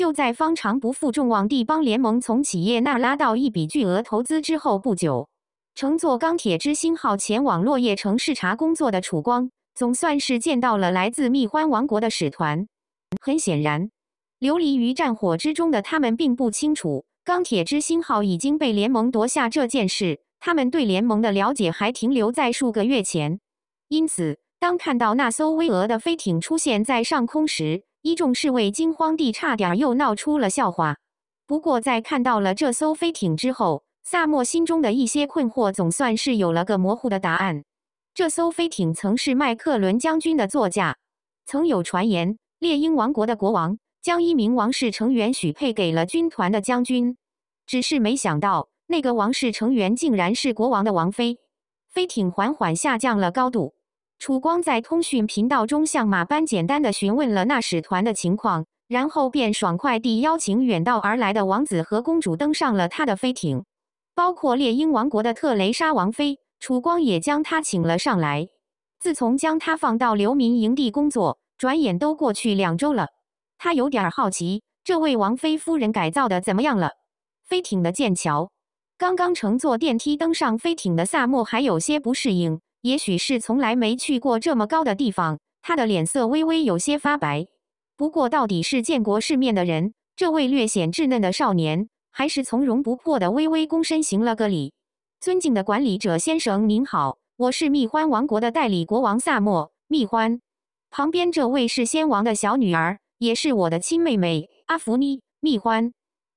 就在方长不负众望地帮联盟从企业那拉到一笔巨额投资之后不久，乘坐钢铁之星号前往落叶城视察工作的楚光，总算是见到了来自蜜獾王国的使团。很显然，流离于战火之中的他们并不清楚钢铁之星号已经被联盟夺下这件事，他们对联盟的了解还停留在数个月前。因此，当看到那艘巍峨的飞艇出现在上空时，一众侍卫惊慌地，差点儿又闹出了笑话。不过，在看到了这艘飞艇之后，萨莫心中的一些困惑总算是有了个模糊的答案。这艘飞艇曾是麦克伦将军的座驾。曾有传言，猎鹰王国的国王将一名王室成员许配给了军团的将军。只是没想到，那个王室成员竟然是国王的王妃。飞艇缓缓下降了高度。楚光在通讯频道中像马般简单的询问了那使团的情况，然后便爽快地邀请远道而来的王子和公主登上了他的飞艇，包括猎鹰王国的特雷莎王妃，楚光也将她请了上来。自从将她放到流民营地工作，转眼都过去两周了，他有点好奇这位王妃夫人改造的怎么样了。飞艇的剑桥，刚刚乘坐电梯登上飞艇的萨默还有些不适应。也许是从来没去过这么高的地方，他的脸色微微有些发白。不过到底是见过世面的人，这位略显稚嫩的少年还是从容不迫的微微躬身行了个礼：“尊敬的管理者先生，您好，我是蜜獾王国的代理国王萨莫蜜獾。旁边这位是先王的小女儿，也是我的亲妹妹阿芙妮蜜獾。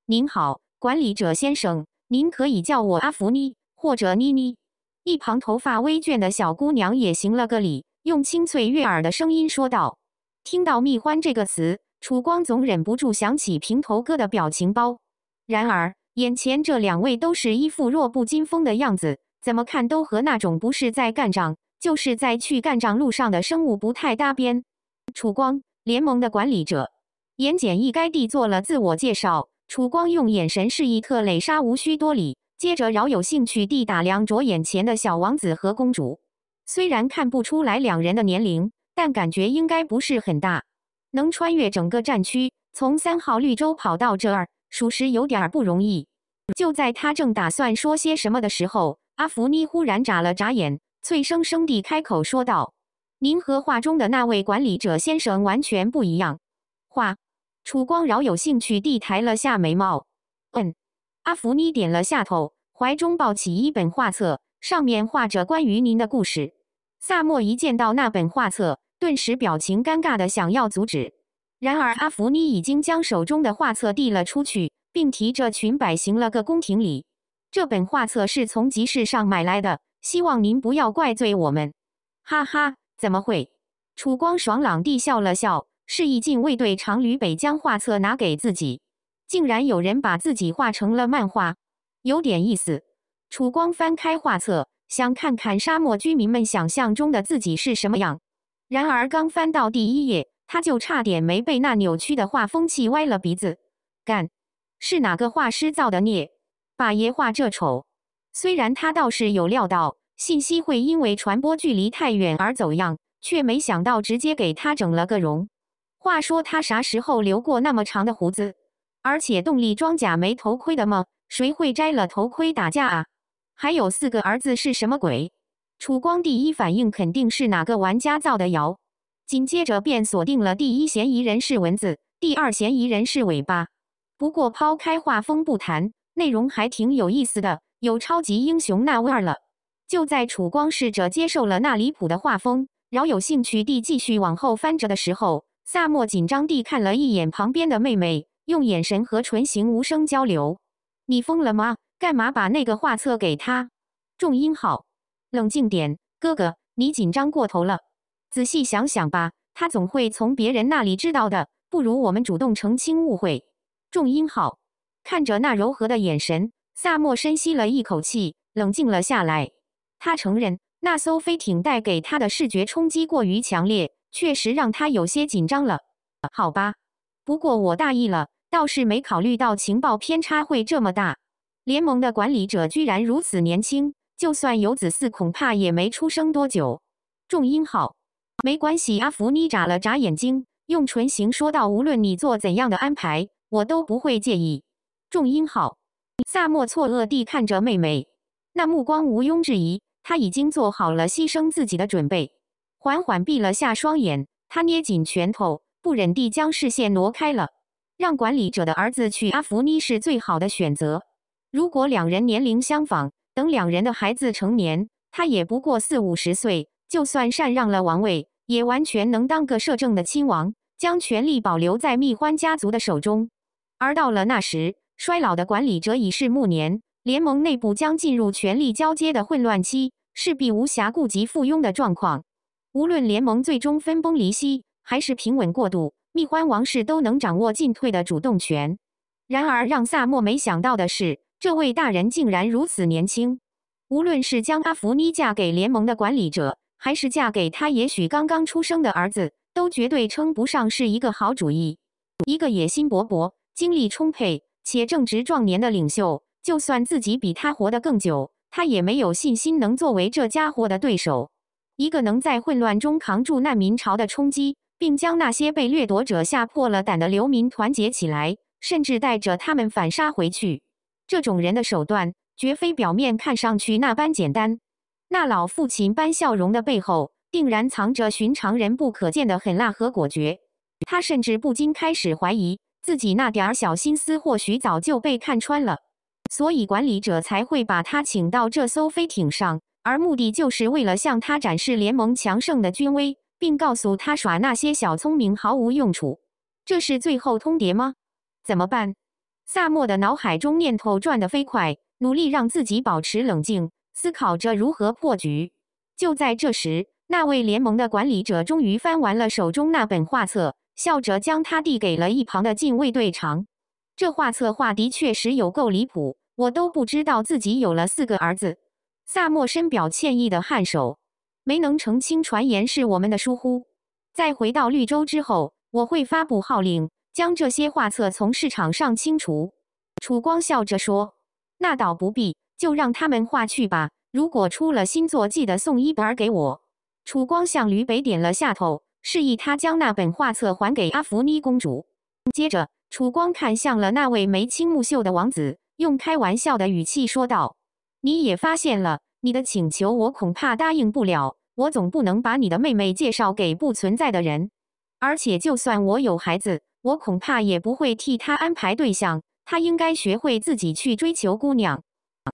您好，管理者先生，您可以叫我阿芙妮或者妮妮。”一旁头发微卷的小姑娘也行了个礼，用清脆悦耳的声音说道：“听到‘蜜獾’这个词，楚光总忍不住想起平头哥的表情包。然而，眼前这两位都是一副弱不禁风的样子，怎么看都和那种不是在干仗，就是在去干仗路上的生物不太搭边。”楚光联盟的管理者言简意赅地做了自我介绍。楚光用眼神示意特蕾莎无需多礼。接着饶有兴趣地打量着眼前的小王子和公主，虽然看不出来两人的年龄，但感觉应该不是很大。能穿越整个战区，从三号绿洲跑到这儿，属实有点儿不容易。就在他正打算说些什么的时候，阿福妮忽然眨了眨眼，脆生生地开口说道：“您和画中的那位管理者先生完全不一样。”画，楚光饶有兴趣地抬了下眉毛，嗯。阿福妮点了下头，怀中抱起一本画册，上面画着关于您的故事。萨莫一见到那本画册，顿时表情尴尬的想要阻止，然而阿福妮已经将手中的画册递了出去，并提着裙摆行了个宫廷礼。这本画册是从集市上买来的，希望您不要怪罪我们。哈哈，怎么会？楚光爽朗地笑了笑，示意禁卫队长吕北将画册拿给自己。竟然有人把自己画成了漫画，有点意思。楚光翻开画册，想看看沙漠居民们想象中的自己是什么样。然而刚翻到第一页，他就差点没被那扭曲的画风气歪了鼻子。干，是哪个画师造的孽，把爷画这丑？虽然他倒是有料到信息会因为传播距离太远而走样，却没想到直接给他整了个容。话说他啥时候留过那么长的胡子？而且动力装甲没头盔的吗？谁会摘了头盔打架啊？还有四个儿子是什么鬼？楚光第一反应肯定是哪个玩家造的谣，紧接着便锁定了第一嫌疑人是蚊子，第二嫌疑人是尾巴。不过抛开画风不谈，内容还挺有意思的，有超级英雄那味儿了。就在楚光试着接受了那离谱的画风，饶有兴趣地继续往后翻着的时候，萨莫紧张地看了一眼旁边的妹妹。用眼神和唇形无声交流，你疯了吗？干嘛把那个画册给他？重音号，冷静点，哥哥，你紧张过头了。仔细想想吧，他总会从别人那里知道的。不如我们主动澄清误会。重音号，看着那柔和的眼神，萨莫深吸了一口气，冷静了下来。他承认，那艘飞艇带给他的视觉冲击过于强烈，确实让他有些紧张了。好吧，不过我大意了。倒是没考虑到情报偏差会这么大，联盟的管理者居然如此年轻，就算有子嗣，恐怕也没出生多久。重音号，没关系。阿芙妮眨了眨眼睛，用唇形说道：“无论你做怎样的安排，我都不会介意。”重音号，萨莫错愕地看着妹妹，那目光毋庸置疑，他已经做好了牺牲自己的准备。缓缓闭了下双眼，他捏紧拳头，不忍地将视线挪开了。让管理者的儿子娶阿芙妮是最好的选择。如果两人年龄相仿，等两人的孩子成年，他也不过四五十岁，就算禅让了王位，也完全能当个摄政的亲王，将权力保留在蜜獾家族的手中。而到了那时，衰老的管理者已是暮年，联盟内部将进入权力交接的混乱期，势必无暇顾及附庸的状况。无论联盟最终分崩离析，还是平稳过渡。蜜獾王室都能掌握进退的主动权。然而，让萨莫没想到的是，这位大人竟然如此年轻。无论是将阿芙妮嫁给联盟的管理者，还是嫁给他也许刚刚出生的儿子，都绝对称不上是一个好主意。一个野心勃勃、精力充沛且正值壮年的领袖，就算自己比他活得更久，他也没有信心能作为这家伙的对手。一个能在混乱中扛住难民潮的冲击。并将那些被掠夺者吓破了胆的流民团结起来，甚至带着他们反杀回去。这种人的手段绝非表面看上去那般简单。那老父亲般笑容的背后，定然藏着寻常人不可见的狠辣和果决。他甚至不禁开始怀疑，自己那点儿小心思或许早就被看穿了，所以管理者才会把他请到这艘飞艇上，而目的就是为了向他展示联盟强盛的军威。并告诉他耍那些小聪明毫无用处，这是最后通牒吗？怎么办？萨默的脑海中念头转得飞快，努力让自己保持冷静，思考着如何破局。就在这时，那位联盟的管理者终于翻完了手中那本画册，笑着将它递给了一旁的禁卫队长。这画册画的确实有够离谱，我都不知道自己有了四个儿子。萨默深表歉意的颔首。没能澄清传言是我们的疏忽。在回到绿洲之后，我会发布号令，将这些画册从市场上清除。”楚光笑着说，“那倒不必，就让他们画去吧。如果出了新作，记得送一本给我。”楚光向吕北点了下头，示意他将那本画册还给阿芙妮公主。接着，楚光看向了那位眉清目秀的王子，用开玩笑的语气说道：“你也发现了。”你的请求我恐怕答应不了，我总不能把你的妹妹介绍给不存在的人。而且，就算我有孩子，我恐怕也不会替他安排对象。他应该学会自己去追求姑娘。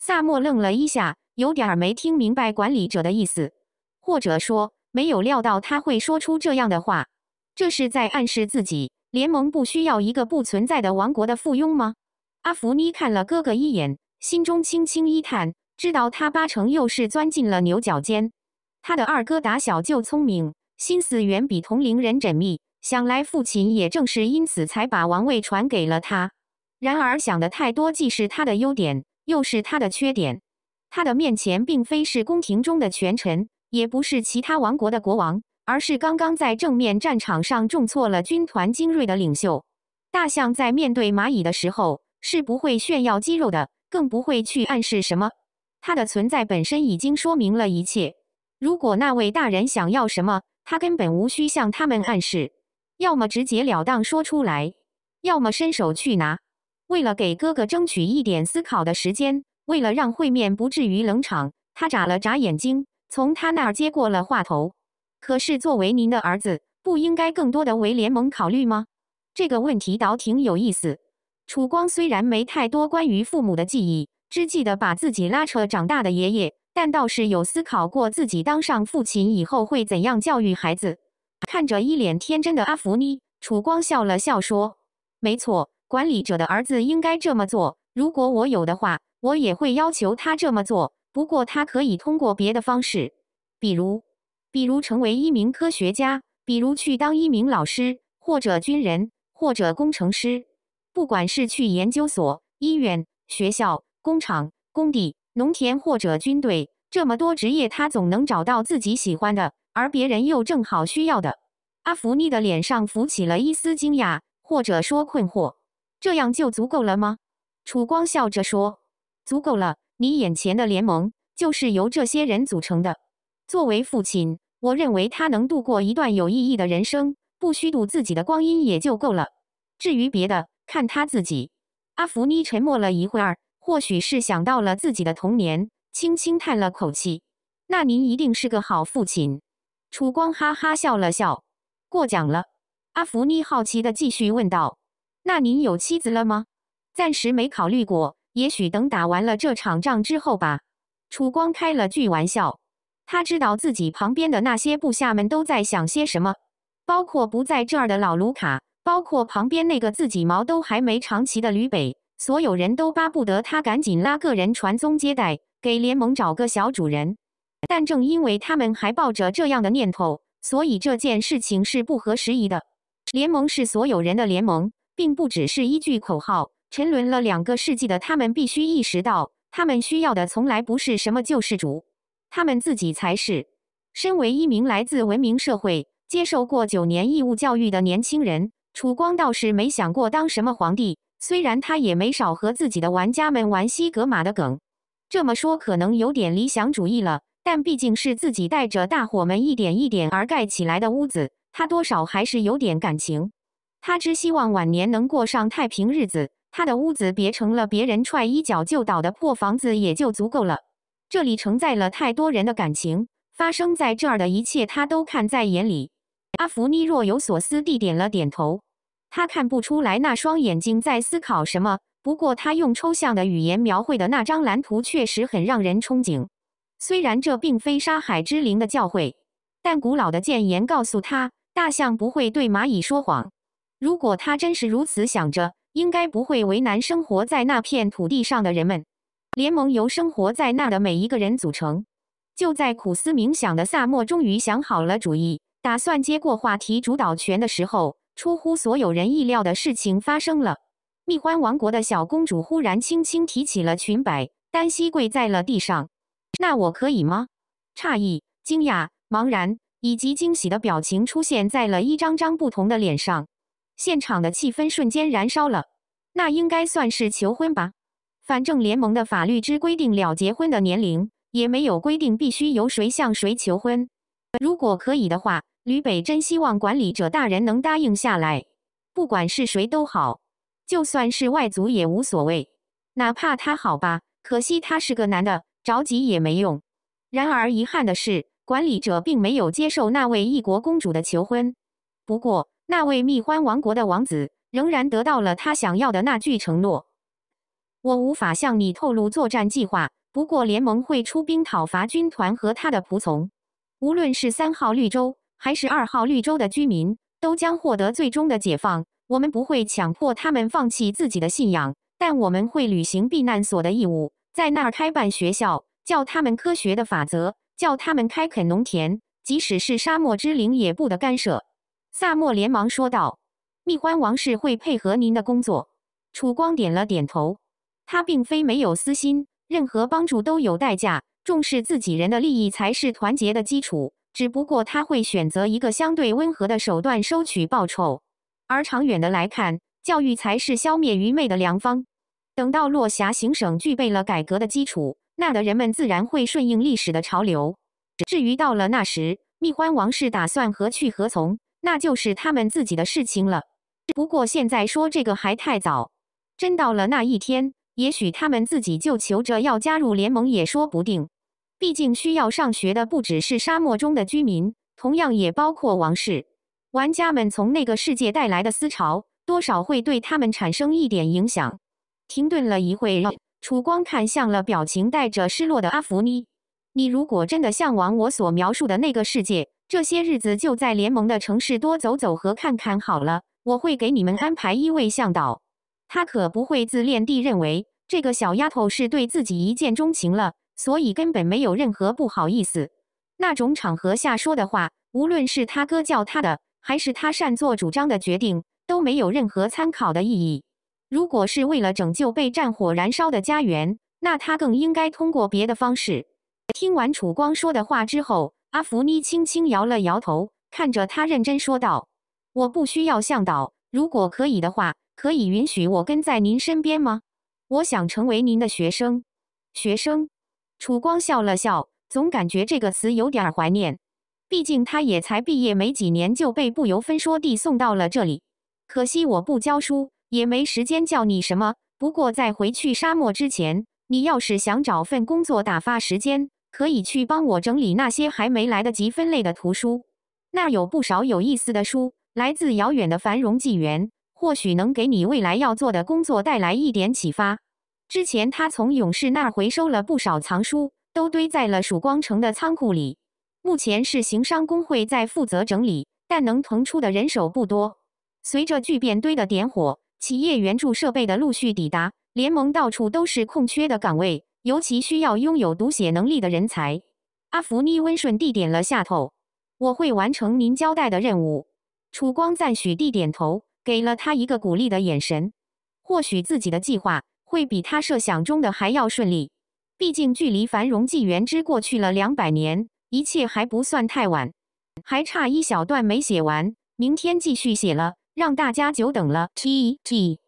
萨莫愣了一下，有点儿没听明白管理者的意思，或者说没有料到他会说出这样的话。这是在暗示自己联盟不需要一个不存在的王国的附庸吗？阿福妮看了哥哥一眼，心中轻轻一叹。知道他八成又是钻进了牛角尖。他的二哥打小就聪明，心思远比同龄人缜密。想来父亲也正是因此才把王位传给了他。然而想的太多，既是他的优点，又是他的缺点。他的面前并非是宫廷中的权臣，也不是其他王国的国王，而是刚刚在正面战场上重挫了军团精锐的领袖。大象在面对蚂蚁的时候是不会炫耀肌肉的，更不会去暗示什么。他的存在本身已经说明了一切。如果那位大人想要什么，他根本无需向他们暗示，要么直截了当说出来，要么伸手去拿。为了给哥哥争取一点思考的时间，为了让会面不至于冷场，他眨了眨眼睛，从他那儿接过了话头。可是，作为您的儿子，不应该更多的为联盟考虑吗？这个问题倒挺有意思。楚光虽然没太多关于父母的记忆。只记得把自己拉扯长大的爷爷，但倒是有思考过自己当上父亲以后会怎样教育孩子。看着一脸天真的阿福妮，楚光笑了笑说：“没错，管理者的儿子应该这么做。如果我有的话，我也会要求他这么做。不过他可以通过别的方式，比如，比如成为一名科学家，比如去当一名老师，或者军人，或者工程师。不管是去研究所、医院、学校。”工厂、工地、农田或者军队，这么多职业，他总能找到自己喜欢的，而别人又正好需要的。阿芙妮的脸上浮起了一丝惊讶，或者说困惑。这样就足够了吗？楚光笑着说：“足够了。你眼前的联盟就是由这些人组成的。作为父亲，我认为他能度过一段有意义的人生，不虚度自己的光阴也就够了。至于别的，看他自己。”阿芙妮沉默了一会儿。或许是想到了自己的童年，轻轻叹了口气。那您一定是个好父亲。楚光哈哈笑了笑，过奖了。阿福妮好奇的继续问道：“那您有妻子了吗？”暂时没考虑过，也许等打完了这场仗之后吧。楚光开了句玩笑。他知道自己旁边的那些部下们都在想些什么，包括不在这儿的老卢卡，包括旁边那个自己毛都还没长齐的吕北。所有人都巴不得他赶紧拉个人传宗接代，给联盟找个小主人。但正因为他们还抱着这样的念头，所以这件事情是不合时宜的。联盟是所有人的联盟，并不只是一句口号。沉沦了两个世纪的他们，必须意识到，他们需要的从来不是什么救世主，他们自己才是。身为一名来自文明社会、接受过九年义务教育的年轻人，楚光倒是没想过当什么皇帝。虽然他也没少和自己的玩家们玩西格玛的梗，这么说可能有点理想主义了，但毕竟是自己带着大伙们一点一点而盖起来的屋子，他多少还是有点感情。他只希望晚年能过上太平日子，他的屋子别成了别人踹一脚就倒的破房子也就足够了。这里承载了太多人的感情，发生在这儿的一切他都看在眼里。阿福妮若有所思地点了点头。他看不出来那双眼睛在思考什么，不过他用抽象的语言描绘的那张蓝图确实很让人憧憬。虽然这并非沙海之灵的教诲，但古老的谏言告诉他，大象不会对蚂蚁说谎。如果他真是如此想着，应该不会为难生活在那片土地上的人们。联盟由生活在那的每一个人组成。就在苦思冥想的萨莫终于想好了主意，打算接过话题主导权的时候。出乎所有人意料的事情发生了。蜜獾王国的小公主忽然轻轻提起了裙摆，单膝跪在了地上。那我可以吗？诧异、惊讶、茫然以及惊喜的表情出现在了一张张不同的脸上。现场的气氛瞬间燃烧了。那应该算是求婚吧？反正联盟的法律只规定了结婚的年龄，也没有规定必须由谁向谁求婚。如果可以的话。吕北真希望管理者大人能答应下来，不管是谁都好，就算是外族也无所谓。哪怕他好吧，可惜他是个男的，着急也没用。然而遗憾的是，管理者并没有接受那位异国公主的求婚。不过，那位蜜獾王国的王子仍然得到了他想要的那句承诺：“我无法向你透露作战计划，不过联盟会出兵讨伐军团和他的仆从，无论是三号绿洲。”还是二号绿洲的居民都将获得最终的解放。我们不会强迫他们放弃自己的信仰，但我们会履行避难所的义务，在那儿开办学校，教他们科学的法则，教他们开垦农田。即使是沙漠之灵也不得干涉。”萨莫连忙说道。“蜜獾王室会配合您的工作。”楚光点了点头。他并非没有私心，任何帮助都有代价，重视自己人的利益才是团结的基础。只不过他会选择一个相对温和的手段收取报酬，而长远的来看，教育才是消灭愚昧的良方。等到落霞行省具备了改革的基础，那的人们自然会顺应历史的潮流。至于到了那时，蜜獾王室打算何去何从，那就是他们自己的事情了。不过现在说这个还太早，真到了那一天，也许他们自己就求着要加入联盟也说不定。毕竟需要上学的不只是沙漠中的居民，同样也包括王室。玩家们从那个世界带来的思潮，多少会对他们产生一点影响。停顿了一会，楚光看向了表情带着失落的阿芙妮：“你如果真的向往我所描述的那个世界，这些日子就在联盟的城市多走走和看看好了。我会给你们安排一位向导，他可不会自恋地认为这个小丫头是对自己一见钟情了。”所以根本没有任何不好意思。那种场合下说的话，无论是他哥叫他的，还是他擅作主张的决定，都没有任何参考的意义。如果是为了拯救被战火燃烧的家园，那他更应该通过别的方式。听完楚光说的话之后，阿福妮轻轻摇了摇头，看着他认真说道：“我不需要向导。如果可以的话，可以允许我跟在您身边吗？我想成为您的学生，学生。”楚光笑了笑，总感觉这个词有点怀念。毕竟他也才毕业没几年就被不由分说地送到了这里。可惜我不教书，也没时间叫你什么。不过在回去沙漠之前，你要是想找份工作打发时间，可以去帮我整理那些还没来得及分类的图书。那有不少有意思的书，来自遥远的繁荣纪元，或许能给你未来要做的工作带来一点启发。之前他从勇士那儿回收了不少藏书，都堆在了曙光城的仓库里。目前是行商工会在负责整理，但能腾出的人手不多。随着聚变堆的点火，企业援助设备的陆续抵达，联盟到处都是空缺的岗位，尤其需要拥有读写能力的人才。阿福尼温顺地点了下头，我会完成您交代的任务。楚光赞许地点头，给了他一个鼓励的眼神。或许自己的计划。会比他设想中的还要顺利，毕竟距离繁荣纪元之过去了两百年，一切还不算太晚，还差一小段没写完，明天继续写了，让大家久等了，tt。